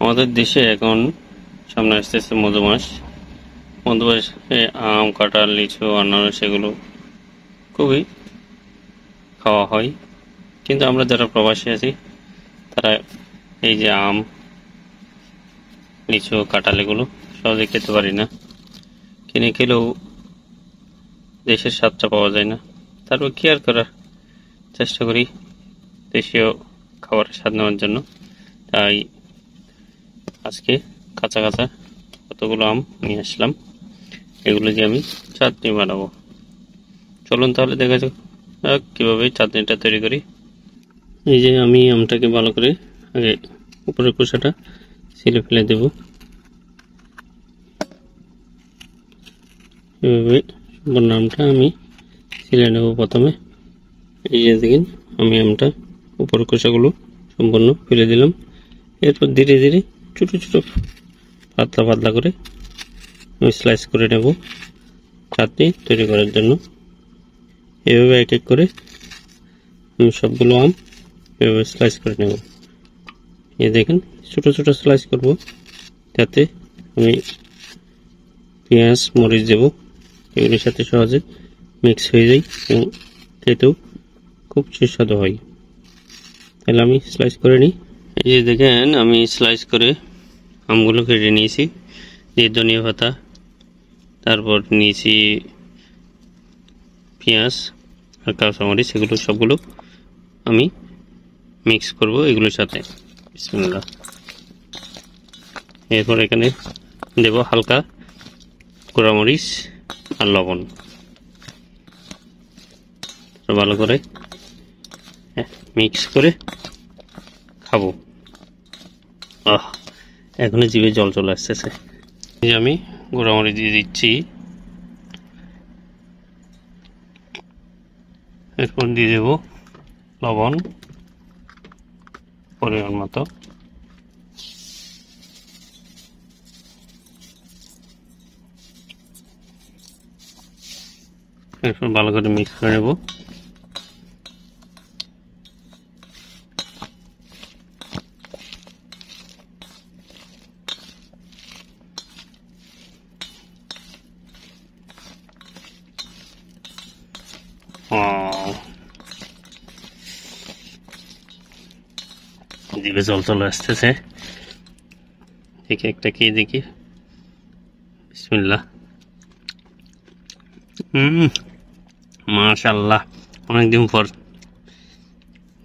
আমাদের দেশে এখন সামনে আসতে মধু মধুমাস মধু আম কাঁঠাল লিচু অন্যান্য সেগুলো খুবই খাওয়া হয় কিন্তু আমরা যারা প্রবাসী আছি তারা এই যে আম লিচু কাঁঠাল এগুলো সহজে খেতে পারি না কিনে খেলেও দেশের স্বাদটা পাওয়া যায় না তারপর কি আর করার চেষ্টা করি দেশীয় খাবারের স্বাদ নেওয়ার জন্য তাই আজকে কাঁচা কাঁচা কতগুলো আম নিয়ে আসলাম এগুলো দিয়ে আমি চাটনি বানাবো চলুন তাহলে দেখা যাক কীভাবে চাটনিটা তৈরি করি এই যে আমি আমটাকে ভালো করে আগে উপরের কুসাটা ছিলে ফেলে দেব এভাবে সম্পূর্ণ আমটা আমি ছিলে নেব প্রথমে এই যে দেখেন আমি আমটা উপরের কুসাগুলো সম্পূর্ণ ফেলে দিলাম এরপর ধীরে ধীরে ছোটো ছোটো পাতলা পাতলা করে আমি স্লাইস করে নেব চাটনি তৈরি করার জন্য এভাবে এক এক করে আমি সবগুলো আম এভাবে স্লাইস করে নেব এ দেখেন ছোটো ছোটো স্লাইস করব যাতে আমি পেঁয়াজ মরিচ দেব এগুলির সাথে সহজে মিক্স হয়ে যায় এবং খেতেও খুব সুস্বাদু হয় তাহলে আমি স্লাইস করে নিই এই যে দেখেন আমি স্লাইস করে আমগুলো কেটে নিয়েছি দিয়ে ধনিয়া পাতা তারপর নিয়েছি পেঁয়াজ আর কাঁচামরি সেগুলো সবগুলো আমি মিক্স করব এগুলোর সাথে এরপর এখানে দেব হালকা গোড়ামরিচ আর লবণ ভালো করে মিক্স করে খাবো আহ এখনই জিভে জল চলে আসতেছে আমি গোড়ামরি দিয়ে দিচ্ছি এরপর দিয়ে দেব লবণ পরিমাণ মতো এরপর ভালো করে মিক্স করে নেবো দিকে জল চলে আসতেছে দেখি একটা কি দেখি বিসমিল্লা হুম মাশাল্লাহ অনেকদিন পর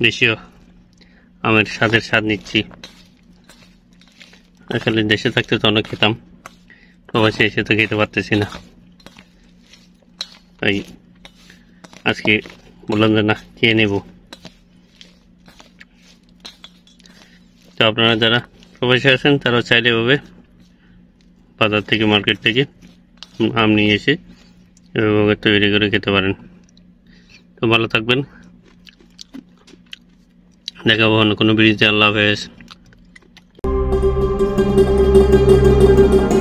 দেশীয় আমের স্বাদের স্বাদ নিচ্ছি আসলে দেশে থাকতে তো অনেক খেতাম প্রবাসে এসে তো খেতে পারতেছি না তাই আজকে বললাম যে না খেয়ে নেব তো আপনারা যারা প্রবাসী আছেন তারা চাইলে হবে বাজার থেকে মার্কেট থেকে আম নিয়ে এসে এভাবে তৈরি করে খেতে পারেন তো ভালো থাকবেন দেখাবো অন্য কোনো ব্রিজে আল্লাহ হাফেজ